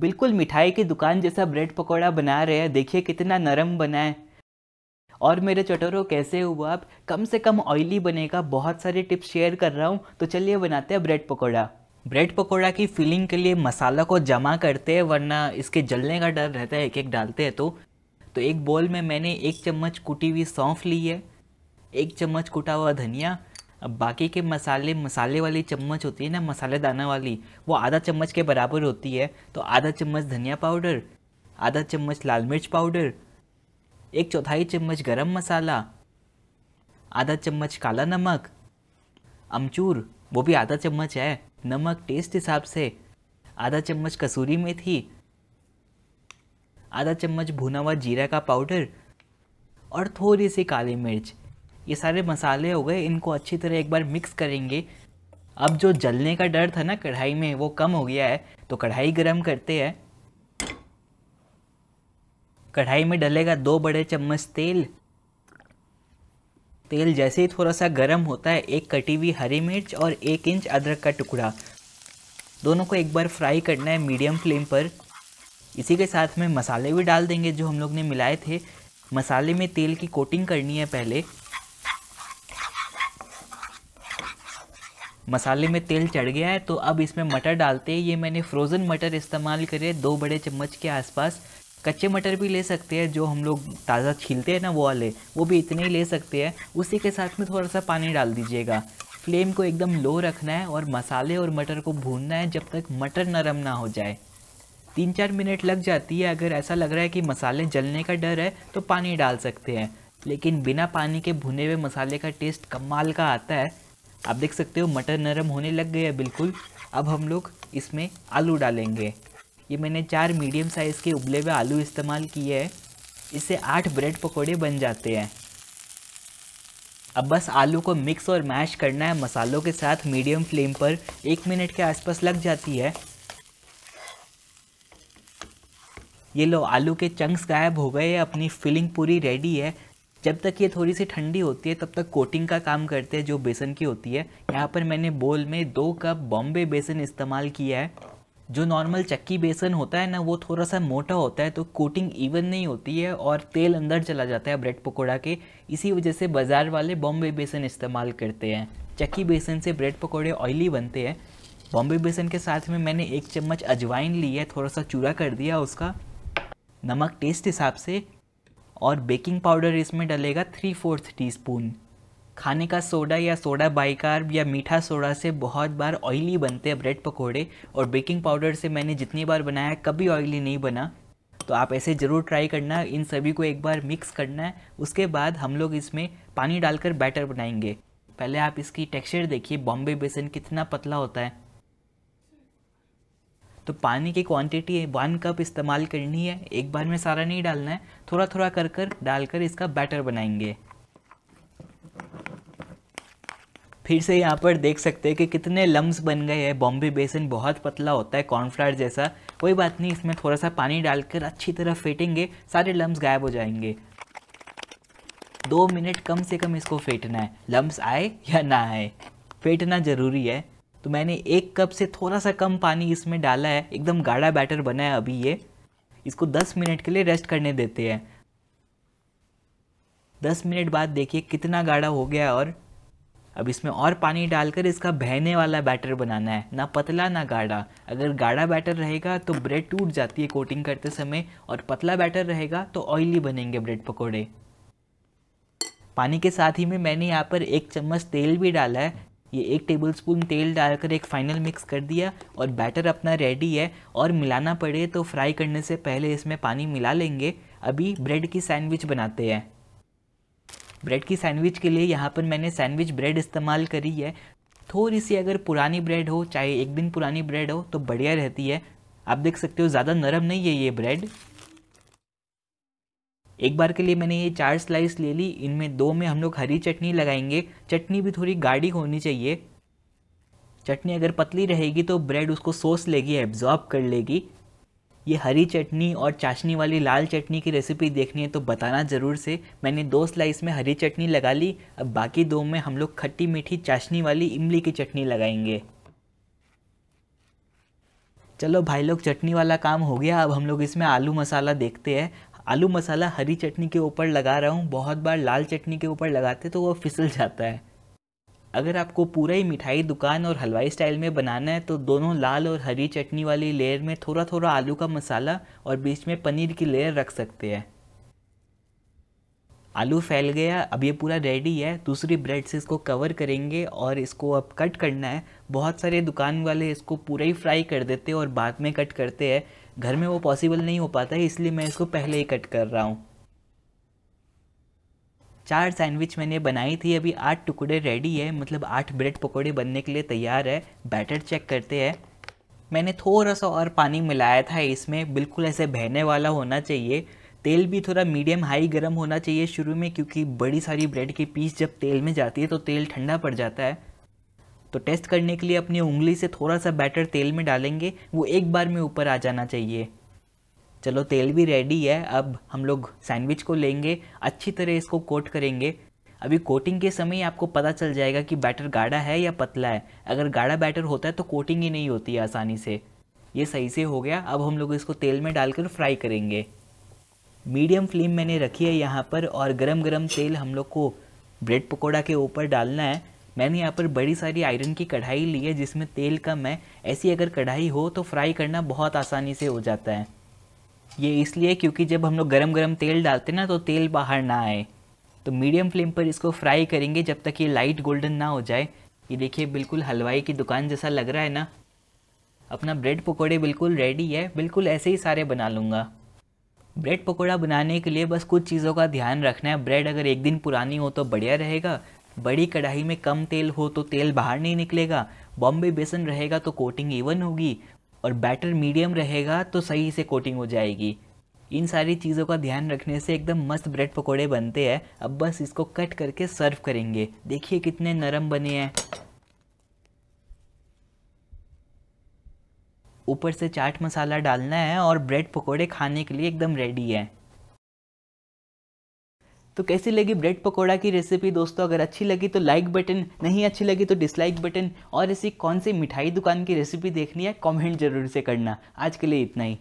बिल्कुल मिठाई की दुकान जैसा ब्रेड पकौड़ा बना रहे हैं देखिए कितना नरम बना है और मेरे चटोरों कैसे हुआ आप कम से कम ऑयली बनेगा बहुत सारे टिप्स शेयर कर रहा हूँ तो चलिए बनाते हैं ब्रेड पकौड़ा ब्रेड पकौड़ा की फिलिंग के लिए मसाला को जमा करते हैं वरना इसके जलने का डर रहता है एक एक डालते हैं तो तो एक बोल में मैंने एक चम्मच कुटी हुई सौंफ ली है एक चम्मच कुटा हुआ धनिया अब बाकी के मसाले मसाले वाली चम्मच होती है ना मसालेदाना वाली वो आधा चम्मच के बराबर होती है तो आधा चम्मच धनिया पाउडर आधा चम्मच लाल मिर्च पाउडर एक चौथाई चम्मच गरम मसाला आधा चम्मच काला नमक अमचूर वो भी आधा चम्मच है नमक टेस्ट हिसाब से आधा चम्मच कसूरी मेथी आधा चम्मच भुना हुआ जीरा का पाउडर और थोड़ी सी काली मिर्च ये सारे मसाले हो गए इनको अच्छी तरह एक बार मिक्स करेंगे अब जो जलने का डर था ना कढ़ाई में वो कम हो गया है तो कढ़ाई गर्म करते हैं कढ़ाई में डलेगा दो बड़े चम्मच तेल तेल जैसे ही थोड़ा सा गर्म होता है एक कटी हुई हरी मिर्च और एक इंच अदरक का टुकड़ा दोनों को एक बार फ्राई करना है मीडियम फ्लेम पर इसी के साथ में मसाले भी डाल देंगे जो हम लोग ने मिलाए थे मसाले में तेल की कोटिंग करनी है पहले मसाले में तेल चढ़ गया है तो अब इसमें मटर डालते हैं ये मैंने फ्रोज़न मटर इस्तेमाल करे दो बड़े चम्मच के आसपास कच्चे मटर भी ले सकते हैं जो हम लोग ताज़ा छीलते हैं ना वो वाले वो भी इतने ही ले सकते हैं उसी के साथ में थोड़ा सा पानी डाल दीजिएगा फ्लेम को एकदम लो रखना है और मसाले और मटर को भूनना है जब तक मटर नरम ना हो जाए तीन चार मिनट लग जाती है अगर ऐसा लग रहा है कि मसाले जलने का डर है तो पानी डाल सकते हैं लेकिन बिना पानी के भुने हुए मसाले का टेस्ट कमाल का आता है आप देख सकते हो मटर नरम होने लग गए हैं बिल्कुल अब हम लोग इसमें आलू डालेंगे ये मैंने चार मीडियम साइज़ के उबले हुए आलू इस्तेमाल किए हैं इससे आठ ब्रेड पकौड़े बन जाते हैं अब बस आलू को मिक्स और मैश करना है मसालों के साथ मीडियम फ्लेम पर एक मिनट के आसपास लग जाती है ये लो आलू के चंक्स गायब हो गए अपनी फिलिंग पूरी रेडी है जब तक ये थोड़ी सी ठंडी होती है तब तक कोटिंग का काम करते हैं जो बेसन की होती है यहाँ पर मैंने बोल में दो कप बॉम्बे बेसन इस्तेमाल किया है जो नॉर्मल चक्की बेसन होता है ना वो थोड़ा सा मोटा होता है तो कोटिंग इवन नहीं होती है और तेल अंदर चला जाता है ब्रेड पकौड़ा के इसी वजह से बाज़ार वाले बॉम्बे बेसन इस्तेमाल करते हैं चक्की बेसन से ब्रेड पकौड़े ऑयली बनते हैं बॉम्बे बेसन के साथ में मैंने एक चम्मच अजवाइन ली है थोड़ा सा चूरा कर दिया उसका नमक टेस्ट हिसाब से और बेकिंग पाउडर इसमें डलेगा थ्री फोर्थ टीस्पून खाने का सोडा या सोडा बाइकार्ब या मीठा सोडा से बहुत बार ऑयली बनते हैं ब्रेड पकोड़े और बेकिंग पाउडर से मैंने जितनी बार बनाया कभी ऑयली नहीं बना तो आप ऐसे ज़रूर ट्राई करना इन सभी को एक बार मिक्स करना है उसके बाद हम लोग इसमें पानी डालकर बैटर बनाएंगे पहले आप इसकी टेक्सचर देखिए बॉम्बे बेसन कितना पतला होता है तो पानी की क्वांटिटी वन कप इस्तेमाल करनी है एक बार में सारा नहीं डालना है थोड़ा थोड़ा कर कर डालकर इसका बैटर बनाएंगे फिर से यहाँ पर देख सकते हैं कि कितने लम्ब बन गए हैं बॉम्बे बेसन बहुत पतला होता है कॉर्नफ्लावर जैसा कोई बात नहीं इसमें थोड़ा सा पानी डालकर अच्छी तरह फेंटेंगे सारे लम्स गायब हो जाएंगे दो मिनट कम से कम इसको फेंटना है लम्स आए या ना आए फेंटना ज़रूरी है तो मैंने एक कप से थोड़ा सा कम पानी इसमें डाला है एकदम गाढ़ा बैटर बना है अभी ये इसको 10 मिनट के लिए रेस्ट करने देते हैं 10 मिनट बाद देखिए कितना गाढ़ा हो गया और अब इसमें और पानी डालकर इसका बहने वाला बैटर बनाना है ना पतला ना गाढ़ा अगर गाढ़ा बैटर रहेगा तो ब्रेड टूट जाती है कोटिंग करते समय और पतला बैटर रहेगा तो ऑयली बनेंगे ब्रेड पकौड़े पानी के साथ ही में मैंने यहाँ पर एक चम्मच तेल भी डाला है ये एक टेबलस्पून तेल डालकर एक फाइनल मिक्स कर दिया और बैटर अपना रेडी है और मिलाना पड़े तो फ्राई करने से पहले इसमें पानी मिला लेंगे अभी ब्रेड की सैंडविच बनाते हैं ब्रेड की सैंडविच के लिए यहाँ पर मैंने सैंडविच ब्रेड इस्तेमाल करी है थोड़ी सी अगर पुरानी ब्रेड हो चाहे एक दिन पुरानी ब्रेड हो तो बढ़िया रहती है आप देख सकते हो ज़्यादा नरम नहीं है ये ब्रेड एक बार के लिए मैंने ये चार स्लाइस ले ली इनमें दो में हम लोग हरी चटनी लगाएंगे चटनी भी थोड़ी गाढ़ी होनी चाहिए चटनी अगर पतली रहेगी तो ब्रेड उसको सोस लेगी एब्जॉर्ब कर लेगी ये हरी चटनी और चाशनी वाली लाल चटनी की रेसिपी देखनी है तो बताना ज़रूर से मैंने दो स्लाइस में हरी चटनी लगा ली अब बाकी दो में हम लोग खट्टी मीठी चाशनी वाली इमली की चटनी लगाएंगे चलो भाई लोग चटनी वाला काम हो गया अब हम लोग इसमें आलू मसाला देखते हैं आलू मसाला हरी चटनी के ऊपर लगा रहा हूँ बहुत बार लाल चटनी के ऊपर लगाते तो वो फिसल जाता है अगर आपको पूरा ही मिठाई दुकान और हलवाई स्टाइल में बनाना है तो दोनों लाल और हरी चटनी वाली लेयर में थोड़ा थोड़ा आलू का मसाला और बीच में पनीर की लेयर रख सकते हैं आलू फैल गया अब ये पूरा रेडी है दूसरी ब्रेड से इसको कवर करेंगे और इसको अब कट करना है बहुत सारे दुकान वाले इसको पूरा ही फ्राई कर देते हैं और बाद में कट करते हैं घर में वो पॉसिबल नहीं हो पाता है इसलिए मैं इसको पहले ही कट कर रहा हूँ चार सैंडविच मैंने बनाई थी अभी आठ टुकड़े रेडी है मतलब आठ ब्रेड पकौड़े बनने के लिए तैयार है बैटर चेक करते हैं मैंने थोड़ा सा और पानी मिलाया था इसमें बिल्कुल ऐसे बहने वाला होना चाहिए तेल भी थोड़ा मीडियम हाई गर्म होना चाहिए शुरू में क्योंकि बड़ी सारी ब्रेड की पीस जब तेल में जाती है तो तेल ठंडा पड़ जाता है तो टेस्ट करने के लिए अपनी उंगली से थोड़ा सा बैटर तेल में डालेंगे वो एक बार में ऊपर आ जाना चाहिए चलो तेल भी रेडी है अब हम लोग सैंडविच को लेंगे अच्छी तरह इसको कोट करेंगे अभी कोटिंग के समय आपको पता चल जाएगा कि बैटर गाढ़ा है या पतला है अगर गाढ़ा बैटर होता है तो कोटिंग ही नहीं होती है आसानी से ये सही से हो गया अब हम लोग इसको तेल में डालकर फ्राई करेंगे मीडियम फ्लेम मैंने रखी है यहाँ पर और गरम गरम तेल हम लोग को ब्रेड पकौड़ा के ऊपर डालना है मैंने यहाँ पर बड़ी सारी आयरन की कढ़ाई ली है जिसमें तेल कम है ऐसी अगर कढ़ाई हो तो फ्राई करना बहुत आसानी से हो जाता है ये इसलिए क्योंकि जब हम लोग गरम गरम तेल डालते ना तो तेल बाहर ना आए तो मीडियम फ्लेम पर इसको फ्राई करेंगे जब तक ये लाइट गोल्डन ना हो जाए ये देखिए बिल्कुल हलवाई की दुकान जैसा लग रहा है ना अपना ब्रेड पकौड़े बिल्कुल रेडी है बिल्कुल ऐसे ही सारे बना लूँगा ब्रेड पकोड़ा बनाने के लिए बस कुछ चीज़ों का ध्यान रखना है ब्रेड अगर एक दिन पुरानी हो तो बढ़िया रहेगा बड़ी कढ़ाई में कम तेल हो तो तेल बाहर नहीं निकलेगा बॉम्बे बेसन रहेगा तो कोटिंग इवन होगी और बैटर मीडियम रहेगा तो सही से कोटिंग हो जाएगी इन सारी चीज़ों का ध्यान रखने से एकदम मस्त ब्रेड पकौड़े बनते हैं अब बस इसको कट करके सर्व करेंगे देखिए कितने नरम बने हैं ऊपर से चाट मसाला डालना है और ब्रेड पकोड़े खाने के लिए एकदम रेडी है तो कैसी लगी ब्रेड पकोड़ा की रेसिपी दोस्तों अगर अच्छी लगी तो लाइक बटन नहीं अच्छी लगी तो डिसलाइक बटन और ऐसी कौन सी मिठाई दुकान की रेसिपी देखनी है कमेंट जरूर से करना आज के लिए इतना ही